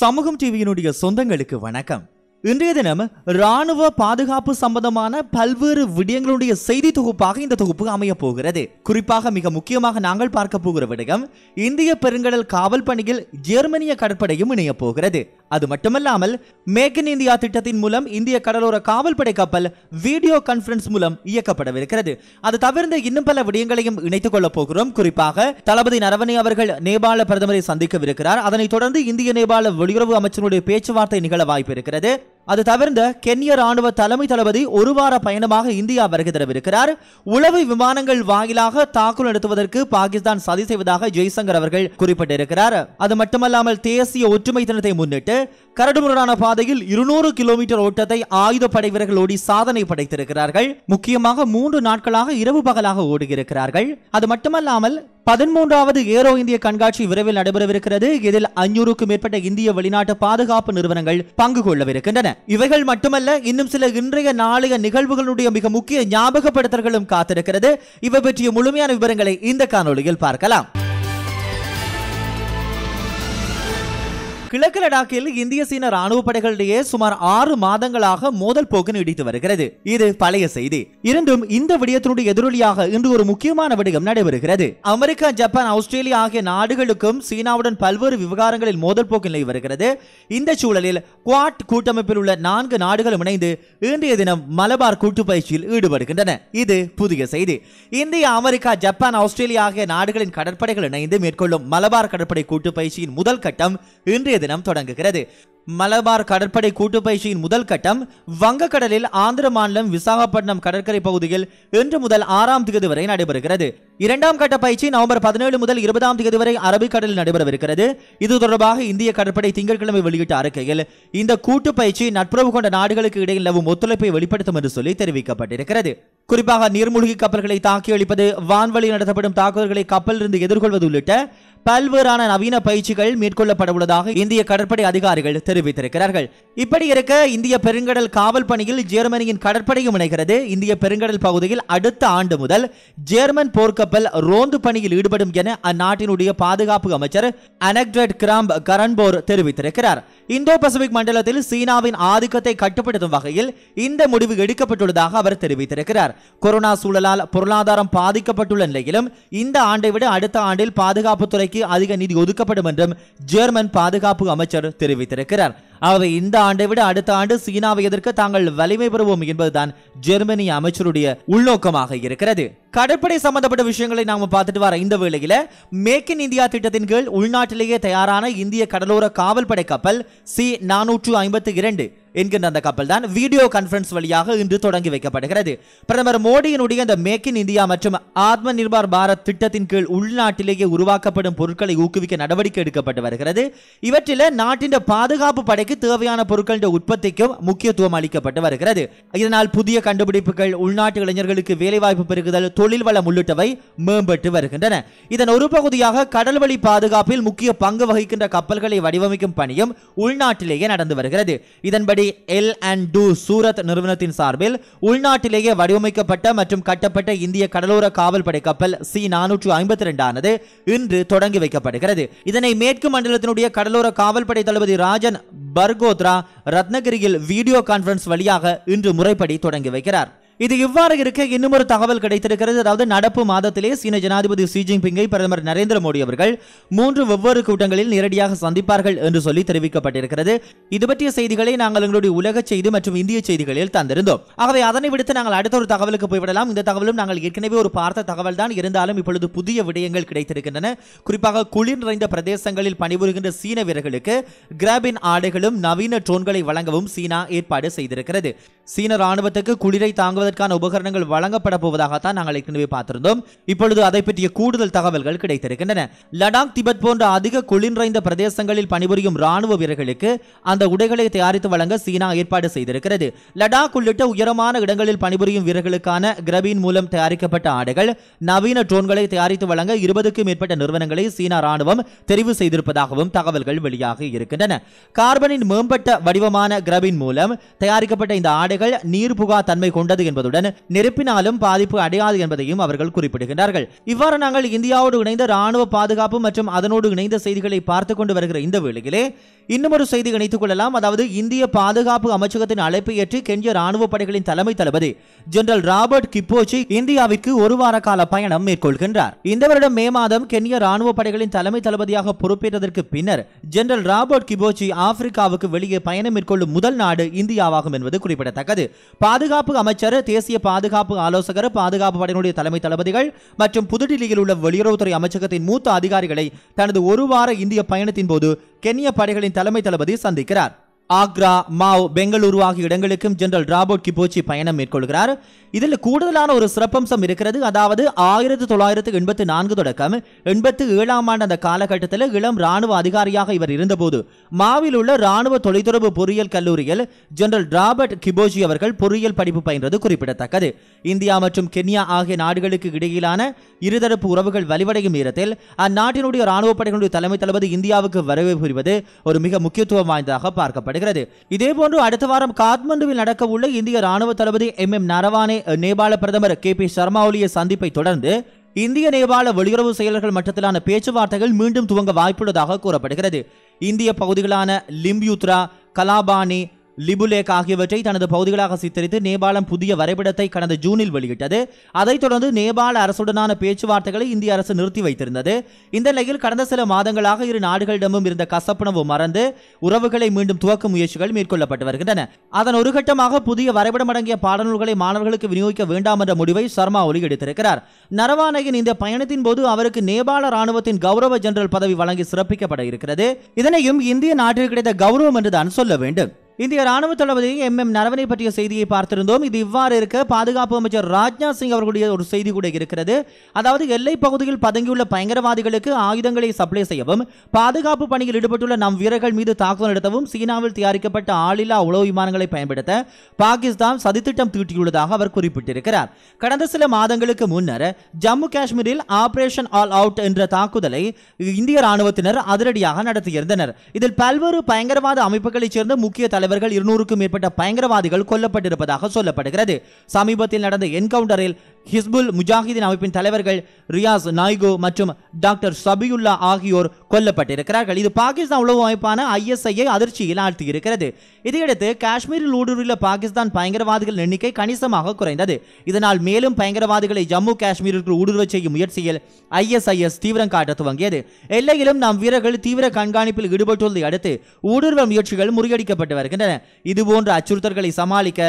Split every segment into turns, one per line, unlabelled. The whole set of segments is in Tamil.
சமூகம் டிவியினுடைய சொந்தங்களுக்கு வணக்கம் இன்றைய தினம் ராணுவ பாதுகாப்பு சம்பந்தமான பல்வேறு விடயங்களுடைய செய்தி தொகுப்பாக இந்த தொகுப்பு அமைய போகிறது குறிப்பாக மிக முக்கியமாக நாங்கள் பார்க்க போகிற விடயம் இந்திய பெருங்கடல் காவல் பணியில் ஜெர்மனிய கடற்படையும் இணைய போகிறது அது மட்டுமல்லாமல் மேக் இன் இந்தியா திட்டத்தின் மூலம் இந்திய கடலோர காவல்படை கப்பல் வீடியோ கான்பரன்ஸ் மூலம் இயக்கப்படவிருக்கிறது அது தவிர இன்னும் பல விடயங்களையும் இணைத்துக் கொள்ளப் போகிறோம் குறிப்பாக தளபதி நரவனே அவர்கள் நேபாள பிரதமரை சந்திக்கவிருக்கிறார் அதனைத் தொடர்ந்து இந்திய நேபாள வெளியுறவு அமைச்சருடைய பேச்சுவார்த்தை நிகழ வாய்ப்பு இருக்கிறது அது தவிர்ந்த கென்ய ராணுவ தலைமை தளபதி ஒரு வார பயணமாக இந்தியா வருகை தரவிருக்கிறார் உளவு விமானங்கள் வாயிலாக தாக்குதல் நடத்துவதற்கு பாகிஸ்தான் சதி செய்வதாக ஜெய்சங்கர் அவர்கள் குறிப்பிட்டிருக்கிறார் அது மட்டுமல்லாமல் தேசிய ஒற்றுமை தினத்தை முன்னிட்டு கரடுமுரடான பாதையில் இருநூறு கிலோமீட்டர் ஓட்டத்தை வீரர்கள் ஓடி சாதனை படைத்திருக்கிறார்கள் முக்கியமாக மூன்று நாட்களாக இரவு பகலாக ஓடுகிறார்கள் அது மட்டுமல்லாமல் பதிமூன்றாவது ஏரோ இந்திய கண்காட்சி விரைவில் நடைபெறவிருக்கிறது இதில் அஞ்சூறுக்கும் மேற்பட்ட இந்திய வெளிநாட்டு பாதுகாப்பு நிறுவனங்கள் பங்கு கொள்ளவிருக்கின்றன இவைகள் மட்டுமல்ல இன்னும் சில இன்றைய நாளைய நிகழ்வுகளுடைய மிக முக்கிய ஞாபகப்படுத்தல்களும் காத்திருக்கிறது இவை பற்றிய முழுமையான விவரங்களை இந்த காணொலியில் பார்க்கலாம் கிழக்கு லடாக்கில் இந்திய சீன ராணுவ படைகளிடையே சுமார் ஆறு மாதங்களாக மோதல் போக்கு நீடித்து வருகிறது இது பழைய செய்தி இருந்தும் இந்த விடயத்தினுடைய எதிரொலியாக இன்று ஒரு முக்கியமான விடயம் நடைபெறுகிறது அமெரிக்கா ஜப்பான் ஆஸ்திரேலியா ஆகிய நாடுகளுக்கும் சீனாவுடன் பல்வேறு விவகாரங்களில் மோதல் போக்கு நிலை வருகிறது இந்த சூழலில் குவாட் கூட்டமைப்பில் உள்ள நான்கு நாடுகளும் இணைந்து இன்றைய தினம் மலபார் கூட்டு பயிற்சியில் ஈடுபடுகின்றன இது புதிய செய்தி இந்தியா அமெரிக்கா ஜப்பான் ஆஸ்திரேலியா ஆகிய நாடுகளின் கடற்படைகள் இணைந்து மேற்கொள்ளும் மலபார் கடற்படை கூட்டு பயிற்சியின் முதல் கட்டம் இன்றைய தினம் தொடங்குகிறது மலபார் கடற்படை கூட்டு பயிற்சியின் முதல் கட்டம் வங்கக்கடலில் ஆந்திர மாநிலம் விசாகப்பட்டினம் கடற்கரை பகுதியில் இன்று முதல் ஆறாம் தேதி வரை நடைபெறுகிறது இரண்டாம் கட்ட பயிற்சி நவம்பர் பதினேழு முதல் இருபதாம் தேதி வரை அரபிக்கடலில் நடைபெறவிருக்கிறது இது தொடர்பாக இந்திய கடற்படை திங்கட்கிழமை வெளியிட்ட அறிக்கையில் இந்த கூட்டு பயிற்சி நட்புறவு கொண்ட நாடுகளுக்கு இடையில் நிலவும் ஒத்துழைப்பை வெளிப்படுத்தும் என்று சொல்லி தெரிவிக்கப்பட்டிருக்கிறது குறிப்பாக நீர்மூழ்கி கப்பல்களை தாக்கி அளிப்பது வான்வழி நடத்தப்படும் தாக்குதல்களை இருந்து எதிர்கொள்வது உள்ளிட்ட பல்வேறான நவீன பயிற்சிகள் மேற்கொள்ளப்பட உள்ளதாக இந்திய கடற்படை அதிகாரிகள் தெரிவித்திருக்கிறார்கள் இப்படி இருக்க இந்திய பெருங்கடல் காவல் பணியில் ஜெர்மனியின் கடற்படையும் இணைகிறது இந்திய பெருங்கடல் பகுதியில் அடுத்த ஆண்டு முதல் ஜெர்மன் போர்க்கப்பல் ரோந்து பணியில் ஈடுபடும் என அந்நாட்டினுடைய பாதுகாப்பு அமைச்சர் அனக்டட் கிராம்ப் கரன்போர் தெரிவித்திருக்கிறார் இந்தோ பசிபிக் மண்டலத்தில் சீனாவின் ஆதிக்கத்தை கட்டுப்படுத்தும் வகையில் இந்த முடிவு எடுக்கப்பட்டுள்ளதாக அவர் தெரிவித்திருக்கிறார் கொரோனா சூழலால் பொருளாதாரம் பாதிக்கப்பட்டுள்ள நிலையிலும் இந்த ஆண்டை விட அடுத்த ஆண்டில் துறைக்கு அதிக நிதி ஒதுக்கப்படும் என்றும் ஜெர்மன் பாதுகாப்பு அமைச்சர் தெரிவித்திருக்கிறார் ஆகவே இந்த ஆண்டை விட அடுத்த ஆண்டு சீனாவை எதிர்க்க தாங்கள் வலிமை பெறுவோம் என்பதுதான் ஜெர்மனி அமைச்சருடைய உள்நோக்கமாக இருக்கிறது கடற்படை சம்பந்தப்பட்ட விஷயங்களை நாம பார்த்துட்டு வர இந்த வேளையில மேக் இன் இந்தியா திட்டத்தின் கீழ் உள்நாட்டிலேயே தயாரான இந்திய கடலோர காவல்படை கப்பல் சி நானூற்று ஐம்பத்தி இரண்டு என்கின்ற அந்த கப்பல் தான் வீடியோ கான்பரன்ஸ் வழியாக இன்று தொடங்கி வைக்கப்படுகிறது பிரதமர் மோடியினுடைய இந்த மேக் இன் இந்தியா மற்றும் ஆத்ம நிர்பார் பாரத் திட்டத்தின் கீழ் உள்நாட்டிலேயே உருவாக்கப்படும் பொருட்களை ஊக்குவிக்க நடவடிக்கை எடுக்கப்பட்டு வருகிறது இவற்றில் நாட்டின் பாதுகாப்பு படைக்கு நாடுகளுக்கு தேவையான பொருட்களின் உற்பத்திக்கும் முக்கியத்துவம் அளிக்கப்பட்டு வருகிறது இதனால் புதிய கண்டுபிடிப்புகள் உள்நாட்டு இளைஞர்களுக்கு வேலைவாய்ப்பு பெருகுதல் தொழில் வளம் உள்ளிட்டவை மேம்பட்டு வருகின்றன இதன் ஒரு பகுதியாக கடல்வழி பாதுகாப்பில் முக்கிய பங்கு வகிக்கின்ற கப்பல்களை வடிவமைக்கும் பணியும் உள்நாட்டிலேயே நடந்து வருகிறது இதன்படி எல் அண்ட் டூ சூரத் நிறுவனத்தின் சார்பில் உள்நாட்டிலேயே வடிவமைக்கப்பட்ட மற்றும் கட்டப்பட்ட இந்திய கடலோர காவல்படை கப்பல் சி நானூற்று ஐம்பத்தி ரெண்டானது இன்று தொடங்கி வைக்கப்படுகிறது இதனை மேற்கு மண்டலத்தினுடைய கடலோர காவல்படை தளபதி ராஜன் பர்கோத்ரா ரத்னகிரியில் வீடியோ கான்பரன்ஸ் வழியாக இன்று முறைப்படி தொடங்கி வைக்கிறார் இது இவ்வாறு இருக்க இன்னும் ஒரு தகவல் கிடைத்திருக்கிறது அதாவது நடப்பு மாதத்திலே சீன ஜனாதிபதி ஷி ஜின்பிங்கை பிரதமர் நரேந்திர மோடி அவர்கள் மூன்று வெவ்வேறு கூட்டங்களில் நேரடியாக சந்திப்பார்கள் என்று சொல்லி தெரிவிக்கப்பட்டிருக்கிறது இது பற்றிய செய்திகளை நாங்கள் எங்களுடைய உலக செய்தி மற்றும் இந்திய செய்திகளில் தந்திருந்தோம் ஆகவே அதனை விடுத்து நாங்கள் அடுத்த ஒரு தகவலுக்கு போய்விடலாம் இந்த தகவலும் நாங்கள் ஏற்கனவே ஒரு பார்த்த தகவல் தான் இருந்தாலும் இப்பொழுது புதிய விடயங்கள் கிடைத்திருக்கின்றன குறிப்பாக குளிர் நிறைந்த பிரதேசங்களில் பணிபுரிகின்ற சீன வீரர்களுக்கு கிராபின் ஆடைகளும் நவீன ட்ரோன்களை வழங்கவும் சீனா ஏற்பாடு செய்திருக்கிறது சீன ராணுவத்துக்கு குளிரை தாங்குவதற்கு செய்வதற்கான உபகரணங்கள் வழங்கப்பட போவதாகத்தான் நாங்கள் ஏற்கனவே பார்த்திருந்தோம் இப்பொழுது அதை பற்றிய கூடுதல் தகவல்கள் கிடைத்திருக்கின்றன லடாக் திபெத் போன்ற அதிக குளிர்ந்த பிரதேசங்களில் பணிபுரியும் ராணுவ வீரர்களுக்கு அந்த உடைகளை தயாரித்து வழங்க சீனா ஏற்பாடு செய்திருக்கிறது லடாக் உள்ளிட்ட உயரமான இடங்களில் பணிபுரியும் வீரர்களுக்கான கிரபின் மூலம் தயாரிக்கப்பட்ட ஆடைகள் நவீன ட்ரோன்களை தயாரித்து வழங்க இருபதுக்கும் மேற்பட்ட நிறுவனங்களை சீனா ராணுவம் தெரிவு செய்திருப்பதாகவும் தகவல்கள் வெளியாக இருக்கின்றன கார்பனின் மேம்பட்ட வடிவமான கிரபின் மூலம் தயாரிக்கப்பட்ட இந்த ஆடைகள் நீர் புகா தன்மை கொண்டது என்பது என்பதுடன் நெருப்பினாலும் பாதிப்பு அடையாது என்பதையும் அவர்கள் குறிப்பிடுகின்றார்கள் இவ்வாறு நாங்கள் இந்தியாவோடு இணைந்த ராணுவ பாதுகாப்பு மற்றும் அதனோடு இணைந்த செய்திகளை கொண்டு வருகிற இந்த வேளையிலே இன்னும் ஒரு செய்தி இணைத்துக் கொள்ளலாம் அதாவது இந்திய பாதுகாப்பு அமைச்சகத்தின் அழைப்பை ஏற்று ராணுவ படைகளின் தலைமை தளபதி ஜெனரல் ராபர்ட் கிப்போச்சி இந்தியாவிற்கு ஒரு வார கால பயணம் மேற்கொள்கின்றார் இந்த வருடம் மே மாதம் கென்ய ராணுவ படைகளின் தலைமை தளபதியாக பொறுப்பேற்றதற்கு பின்னர் ஜெனரல் ராபர்ட் கிபோச்சி ஆப்பிரிக்காவுக்கு வெளியே பயணம் மேற்கொள்ளும் முதல் நாடு இந்தியாவாகும் என்பது குறிப்பிடத்தக்கது பாதுகாப்பு அமைச்சர் தேசிய பாதுகாப்பு ஆலோசகர் பாதுகாப்பு படையினுடைய தலைமை தளபதிகள் மற்றும் புதுடில்லியில் உள்ள வெளியுறவுத்துறை அமைச்சகத்தின் மூத்த அதிகாரிகளை தனது ஒரு வார இந்திய பயணத்தின் போது கென்ய படைகளின் தலைமை தளபதி சந்திக்கிறார் ஆக்ரா மாவ் பெங்களூரு ஆகிய இடங்களுக்கும் ஜெனரல் ராபர்ட் கிபோச்சி பயணம் மேற்கொள்கிறார் இதில் கூடுதலான ஒரு சிறப்பம்சம் இருக்கிறது அதாவது ஆயிரத்தி தொள்ளாயிரத்து எண்பத்தி நான்கு தொடக்கம் எண்பத்தி ஏழாம் ஆண்டு அந்த காலகட்டத்தில் இளம் ராணுவ அதிகாரியாக இவர் இருந்தபோது மாவில் உள்ள ராணுவ தொலைத்தொடர்பு பொறியியல் கல்லூரியில் ஜெனரல் ராபர்ட் கிபோஜி அவர்கள் பொறியியல் படிப்பு பயின்றது குறிப்பிடத்தக்கது இந்தியா மற்றும் கென்யா ஆகிய நாடுகளுக்கு இடையிலான இருதரப்பு உறவுகள் வலிவடையும் நேரத்தில் அந்நாட்டினுடைய ராணுவ படைகளுடைய தலைமை தளபதி இந்தியாவுக்கு வரவே புரிவது ஒரு மிக முக்கியத்துவம் வாய்ந்ததாக பார்க்கப்படுகிறது வருகிறது இதேபோன்று அடுத்த வாரம் காத்மண்டுவில் நடக்க உள்ள இந்திய ராணுவ தளபதி எம் எம் நரவானே நேபாள பிரதமர் கே பி சர்மா ஒலிய சந்திப்பை தொடர்ந்து இந்திய நேபாள வெளியுறவு செயலர்கள் மட்டத்திலான பேச்சுவார்த்தைகள் மீண்டும் துவங்க வாய்ப்புள்ளதாக கூறப்படுகிறது இந்திய பகுதிகளான லிம்பியூத்ரா கலாபானி லிபுலேக் ஆகியவற்றை தனது பகுதிகளாக சித்தரித்து நேபாளம் புதிய வரைபடத்தை கடந்த ஜூனில் வெளியிட்டது அதைத் தொடர்ந்து நேபாள அரசுடனான பேச்சுவார்த்தைகளை இந்திய அரசு நிறுத்தி வைத்திருந்தது இந்த நிலையில் கடந்த சில மாதங்களாக இரு நாடுகளிடமும் இருந்த கசப்புணவு மறந்து உறவுகளை மீண்டும் துவக்க முயற்சிகள் மேற்கொள்ளப்பட்டு வருகின்றன அதன் ஒரு கட்டமாக புதிய வரைபடம் அடங்கிய பாடநூல்களை மாணவர்களுக்கு விநியோகிக்க வேண்டாம் என்ற முடிவை சர்மா ஒலி எடுத்திருக்கிறார் நரவானையின் இந்த பயணத்தின் போது அவருக்கு நேபாள ராணுவத்தின் கௌரவ ஜெனரல் பதவி வழங்கி சிறப்பிக்கப்பட இருக்கிறது இதனையும் இந்திய நாட்டில் கிடைத்த கௌரவம் என்றுதான் சொல்ல வேண்டும் இந்திய ராணுவ தளபதி எம் எம் நரவனை பற்றிய செய்தியை பார்த்திருந்தோம் இது இவ்வாறு இருக்க பாதுகாப்பு அமைச்சர் ராஜ்நாத் சிங் அவர்களுடைய ஒரு செய்தி கூட இருக்கிறது அதாவது எல்லை பகுதியில் பதுங்கியுள்ள பயங்கரவாதிகளுக்கு ஆயுதங்களை சப்ளை செய்யவும் பாதுகாப்பு பணியில் ஈடுபட்டுள்ள நம் வீரர்கள் மீது தாக்குதல் நடத்தவும் சீனாவில் தயாரிக்கப்பட்ட ஆளில்லா உளவு விமானங்களை பயன்படுத்த பாகிஸ்தான் சதித்திட்டம் தீட்டியுள்ளதாக அவர் குறிப்பிட்டிருக்கிறார் கடந்த சில மாதங்களுக்கு முன்னர் ஜம்மு காஷ்மீரில் ஆபரேஷன் ஆல் அவுட் என்ற தாக்குதலை இந்திய ராணுவத்தினர் அதிரடியாக நடத்தியிருந்தனர் இதில் பல்வேறு பயங்கரவாத அமைப்புகளைச் சேர்ந்த முக்கிய தலைவர்கள் இருநூறுக்கும் மேற்பட்ட பயங்கரவாதிகள் கொல்லப்பட்டிருப்பதாக சொல்லப்படுகிறது சமீபத்தில் நடந்த என்கவுண்டரில் ஹிஸ்புல் முஜாஹிதீன் அமைப்பின் தலைவர்கள் ரியாஸ் நாய்கோ மற்றும் டாக்டர் சபியுல்லா ஆகியோர் கொல்லப்பட்டிருக்கிறார்கள் இது பாகிஸ்தான் உளவு அமைப்பான ஐஎஸ்ஐயை அதிர்ச்சியில் ஆழ்த்தியிருக்கிறது இதையடுத்து காஷ்மீரில் ஊடுருவில் பாகிஸ்தான் பயங்கரவாதிகள் எண்ணிக்கை கணிசமாக குறைந்தது இதனால் மேலும் பயங்கரவாதிகளை ஜம்மு காஷ்மீருக்கு ஊடுருவச் செய்யும் முயற்சியில் ஐஎஸ்ஐஎஸ் தீவிரம் காட்ட துவங்கியது எல்லையிலும் நம் வீரர்கள் தீவிர கண்காணிப்பில் ஈடுபட்டுள்ளதை அடுத்து ஊடுருவ முயற்சிகள் முறியடிக்கப்பட்டு வருகின்றன இதுபோன்ற அச்சுறுத்தல்களை சமாளிக்க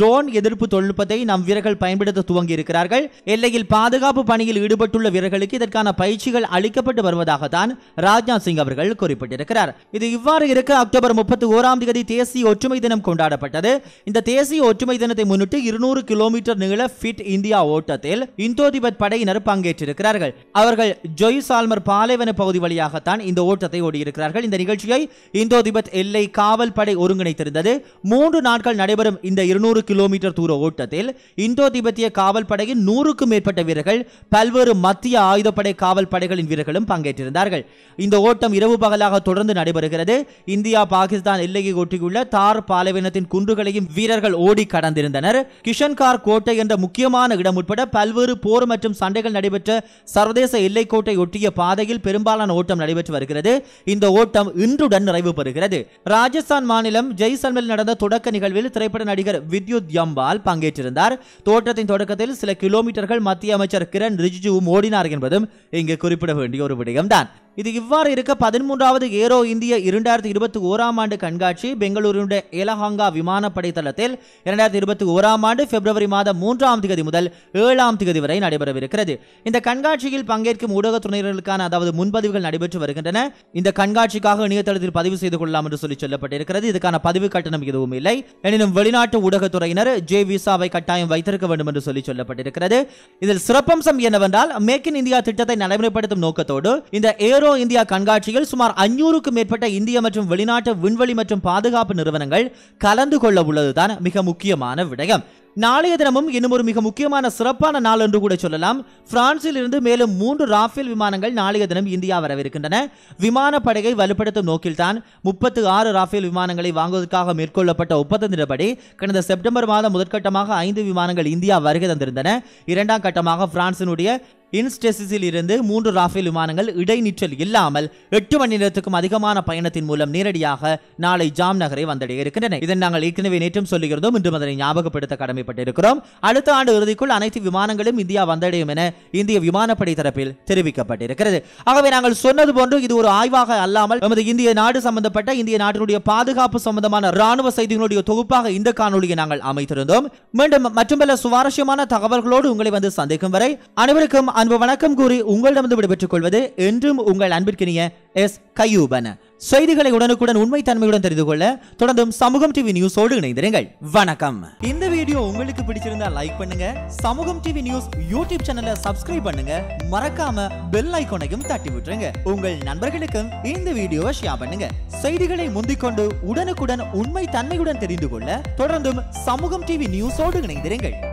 ட்ரோன் எதிர்ப்பு தொழில்நுட்பத்தை நம் வீரர்கள் பயன்படுத்த துவங்கியிருக்கிறார் தெரிவிக்கின்றார்கள் எல்லையில் பாதுகாப்பு பணியில் ஈடுபட்டுள்ள வீரர்களுக்கு இதற்கான பயிற்சிகள் அளிக்கப்பட்டு வருவதாக தான் ராஜ்நாத் சிங் அவர்கள் குறிப்பிட்டிருக்கிறார் இது இவ்வாறு இருக்க அக்டோபர் முப்பத்தி ஓராம் தேதி தேசிய ஒற்றுமை தினம் கொண்டாடப்பட்டது இந்த தேசிய ஒற்றுமை தினத்தை முன்னிட்டு இருநூறு கிலோமீட்டர் நீள ஃபிட் இந்தியா ஓட்டத்தில் இந்தோ திபெத் படையினர் பங்கேற்றிருக்கிறார்கள் அவர்கள் ஜொய் சால்மர் பாலைவன பகுதி வழியாகத்தான் இந்த ஓட்டத்தை ஓடியிருக்கிறார்கள் இந்த நிகழ்ச்சியை இந்தோ திபெத் எல்லை காவல் படை ஒருங்கிணைத்திருந்தது மூன்று நாட்கள் நடைபெறும் இந்த இருநூறு கிலோமீட்டர் தூர ஓட்டத்தில் இந்தோ திபத்திய காவல் படை படையின் நூறுக்கும் மேற்பட்ட வீரர்கள் பல்வேறு மத்திய ஆயுதப்படை காவல் படைகளின் வீரர்களும் பங்கேற்றிருந்தார்கள் இந்த ஓட்டம் இரவு பகலாக தொடர்ந்து நடைபெறுகிறது இந்தியா பாகிஸ்தான் எல்லையை ஒட்டியுள்ள தார் பாலைவனத்தின் குன்றுகளையும் வீரர்கள் ஓடி கடந்திருந்தனர் கிஷன்கார் கோட்டை என்ற முக்கியமான இடம் உட்பட பல்வேறு போர் மற்றும் சண்டைகள் நடைபெற்ற சர்வதேச எல்லை கோட்டை ஒட்டிய பாதையில் பெரும்பாலான ஓட்டம் நடைபெற்று வருகிறது இந்த ஓட்டம் இன்றுடன் நிறைவு பெறுகிறது ராஜஸ்தான் மாநிலம் ஜெய்சல்மில் நடந்த தொடக்க நிகழ்வில் திரைப்பட நடிகர் வித்யுத் யம்பால் பங்கேற்றிருந்தார் தோட்டத்தின் தொடக்கத்தில் சில கிலோமீட்டர்கள் மத்திய அமைச்சர் கிரண் ரிஜிஜுவும் ஓடினார் என்பதும் இங்கு குறிப்பிட வேண்டிய ஒரு விடயம்தான் இது இவ்வாறு இருக்க பதிமூன்றாவது ஏரோ இந்திய இரண்டாயிரத்தி இருபத்தி ஓராம் ஆண்டு கண்காட்சி பெங்களூருடைய ஏலஹாங்கா விமானப்படை தளத்தில் இரண்டாயிரத்தி இருபத்தி ஓராம் ஆண்டு பிப்ரவரி மாதம் மூன்றாம் தேதி முதல் ஏழாம் தேதி வரை நடைபெறவிருக்கிறது இந்த கண்காட்சியில் பங்கேற்கும் ஊடக துணையினர்களுக்கான அதாவது முன்பதிவுகள் நடைபெற்று வருகின்றன இந்த கண்காட்சிக்காக இணையதளத்தில் பதிவு செய்து கொள்ளலாம் என்று சொல்லி சொல்லப்பட்டிருக்கிறது இதுக்கான பதிவு கட்டணம் எதுவும் இல்லை எனினும் வெளிநாட்டு ஊடகத்துறையினர் ஜே விசாவை கட்டாயம் வைத்திருக்க வேண்டும் என்று சொல்லி சொல்லப்பட்டிருக்கிறது இதில் சிறப்பம்சம் என்னவென்றால் மேக் இன் இந்தியா திட்டத்தை நடைமுறைப்படுத்தும் நோக்கத்தோடு இந்த ஏரோ ஏரோ இந்தியா கண்காட்சியில் சுமார் அஞ்சூறுக்கும் மேற்பட்ட இந்திய மற்றும் வெளிநாட்டு விண்வெளி மற்றும் பாதுகாப்பு நிறுவனங்கள் கலந்து கொள்ள உள்ளதுதான் மிக முக்கியமான விடயம் நாளைய தினமும் இன்னும் ஒரு மிக முக்கியமான சிறப்பான நாள் என்று கூட சொல்லலாம் பிரான்சில் இருந்து மேலும் மூன்று ராஃபேல் விமானங்கள் நாளைய தினம் இந்தியா வரவிருக்கின்றன விமானப்படையை வலுப்படுத்தும் நோக்கில்தான் முப்பத்து ஆறு ராஃபேல் விமானங்களை வாங்குவதற்காக மேற்கொள்ளப்பட்ட ஒப்பந்தத்தின்படி கடந்த செப்டம்பர் மாதம் முதற்கட்டமாக ஐந்து விமானங்கள் இந்தியா வருகை தந்திருந்தன இரண்டாம் கட்டமாக பிரான்சினுடைய இன்ஸ்டெசிஸில் இருந்து மூன்று ராஃபேல் விமானங்கள் இடைநிற்றல் இல்லாமல் எட்டு மணி நேரத்துக்கும் அதிகமான பயணத்தின் மூலம் நேரடியாக நாளை ஜாம் நகரை வந்தடைய இருக்கின்றன இதன் நாங்கள் ஏற்கனவே நேற்றும் சொல்லுகிறதோ இன்றும் அதனை ஞாபகப்படுத்த கடமைப்பட்டிருக்கிறோம் அடுத்த ஆண்டு இறுதிக்குள் அனைத்து விமானங்களும் இந்தியா வந்தடையும் என இந்திய விமானப்படை தரப்பில் தெரிவிக்கப்பட்டிருக்கிறது ஆகவே நாங்கள் சொன்னது போன்று இது ஒரு ஆய்வாக அல்லாமல் நமது இந்திய நாடு சம்பந்தப்பட்ட இந்திய நாட்டினுடைய பாதுகாப்பு சம்பந்தமான ராணுவ செய்திகளுடைய தொகுப்பாக இந்த காணொலியை நாங்கள் அமைத்திருந்தோம் மீண்டும் மற்றும் பல சுவாரஸ்யமான தகவல்களோடு உங்களை வந்து சந்திக்கும் வரை அனைவருக்கும் அன்பு வணக்கம் கூறி உங்களிடமிருந்து விடைபெற்றுக் கொள்வது என்றும் உங்கள் அன்பிற்கினிய எஸ் கையூபன் செய்திகளை உடனுக்குடன் உண்மை தன்மையுடன் தெரிந்து கொள்ள தொடர்ந்தும் சமூகம் டிவி நியூஸோடு இணைந்திருங்கள் வணக்கம் இந்த வீடியோ உங்களுக்கு பிடிச்சிருந்தா லைக் பண்ணுங்க சமூகம் டிவி நியூஸ் யூடியூப் சேனலை சப்ஸ்கிரைப் பண்ணுங்க மறக்காம பெல் ஐக்கோனையும் தட்டி விட்டுருங்க உங்கள் நண்பர்களுக்கும் இந்த வீடியோவை ஷேர் பண்ணுங்க செய்திகளை முந்திக்கொண்டு உடனுக்குடன் உண்மை தன்மையுடன் தெரிந்து கொள்ள தொடர்ந்தும் சமூகம் டிவி நியூஸோடு இணைந்திருங்கள்